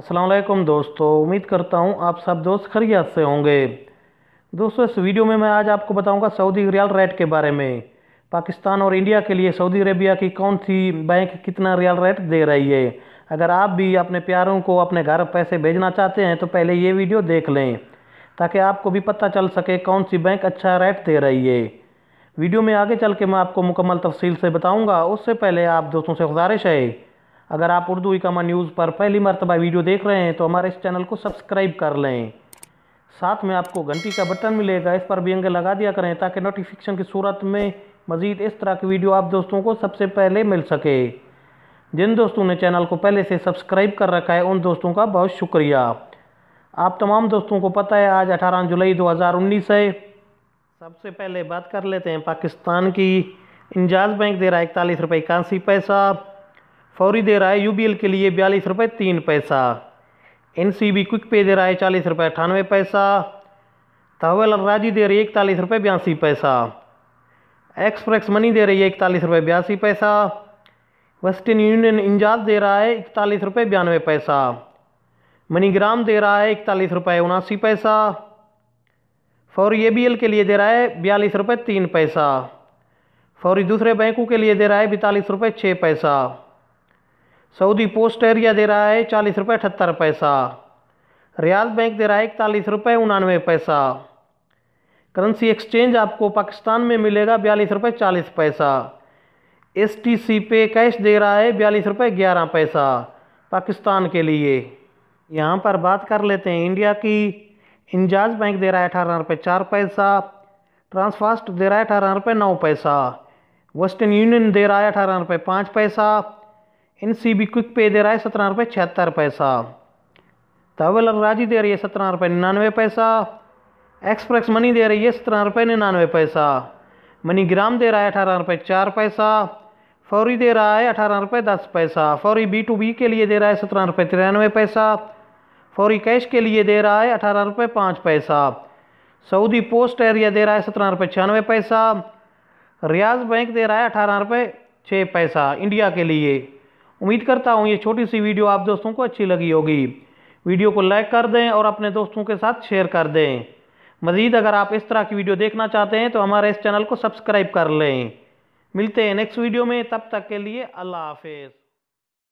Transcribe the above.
असलम दोस्तों उम्मीद करता हूँ आप सब दोस्त खरीद से होंगे दोस्तों इस वीडियो में मैं आज आपको बताऊँगा सऊदी रियाल रेट के बारे में पाकिस्तान और इंडिया के लिए सऊदी अरेबिया की कौन सी बैंक कितना रियाल रेट दे रही है अगर आप भी अपने प्यारों को अपने घर पैसे भेजना चाहते हैं तो पहले ये वीडियो देख लें ताकि आपको भी पता चल सके कौन सी बैंक अच्छा रेट दे रही है वीडियो में आगे चल के मैं आपको मुकम्मल तफसील से बताऊँगा उससे पहले आप दोस्तों से गुजारिश है अगर आप उर्दू इकामा न्यूज़ पर पहली मरतबा वीडियो देख रहे हैं तो हमारे इस चैनल को सब्सक्राइब कर लें साथ में आपको घंटी का बटन मिलेगा इस पर भी अंगे लगा दिया करें ताकि नोटिफिकेशन की सूरत में मज़ीद इस तरह की वीडियो आप दोस्तों को सबसे पहले मिल सके जिन दोस्तों ने चैनल को पहले से सब्सक्राइब कर रखा है उन दोस्तों का बहुत शुक्रिया आप तमाम दोस्तों को पता है आज 18 जुलाई 2019 है सबसे पहले बात कर लेते हैं पाकिस्तान की इंजाज बैंक दे रहा है इकतालीस रुपये इक्यासी पैसा फौरी दे रहा है यू के लिए बयालीस रुपये तीन पैसा एन क्विक पे दे रहा है चालीस रुपये अठानवे पैसा तहवेल राजी दे रही है इकतालीस रुपये बयासी पैसा एक्सप्रेस मनी दे रही है इकतालीस रुपये बयासी पैसा वेस्टर्न यूनियन इंजाज दे रहा है इकतालीस रुपये बयानवे पैसा मनीग्राम दे रहा है इकतालीस रुपये उनासी पैसा फौरी ए के लिए दे रहा है बयालीस रुपये तीन पैसा फौरी दूसरे बैंकों के लिए दे रहा है बैतालीस रुपये छः पैसा सऊदी पोस्ट एरिया दे रहा है चालीस रुपये अठहत्तर पैसा रियाल बैंक दे रहा है इकतालीस रुपये उनानवे पैसा करेंसी एक्सचेंज आपको पाकिस्तान में मिलेगा बयालीस रुपये चालीस पैसा एस टी सी पे कैश दे रहा है बयालीस रुपये ग्यारह पैसा पाकिस्तान के लिए यहाँ पर बात कर लेते हैं इंडिया की इंजाज बैंक दे रहा है अठारह रुपये चार पैसा ट्रांसफास्ट दे रहा है अठारह रुपये नौ पैसा वेस्टर्न यूनियन दे रहा है अठारह रुपये पाँच पैसा इन सी बी क्विक पे दे रहा है सत्रह रुपये छिहत्तर पैसा तवेलर राजी दे रही है सत्रह रुपये निन्यानवे पैसा एक्सप्रेस मनी दे रही है सत्रह रुपये निन्यानवे पैसा मनी ग्राम दे रहा है अठारह रुपये चार पैसा फौरी दे रहा है अठारह रुपये दस पैसा फौरी बी टू बी के लिए दे रहा है सत्रह रुपये तिरानवे पैसा फौरी कैश के लिए दे रहा है अठारह रुपये पाँच पैसा सऊदी पोस्ट एरिया दे रहा है सत्रह रुपये छियानवे पैसा रियाज बैंक दे रहा है अठारह रुपये छः पैसा इंडिया के लिए उम्मीद करता हूँ ये छोटी सी वीडियो आप दोस्तों को अच्छी लगी होगी वीडियो को लाइक कर दें और अपने दोस्तों के साथ शेयर कर दें मज़ीद अगर आप इस तरह की वीडियो देखना चाहते हैं तो हमारे इस चैनल को सब्सक्राइब कर लें मिलते हैं नेक्स्ट वीडियो में तब तक के लिए अल्लाह हाफिज़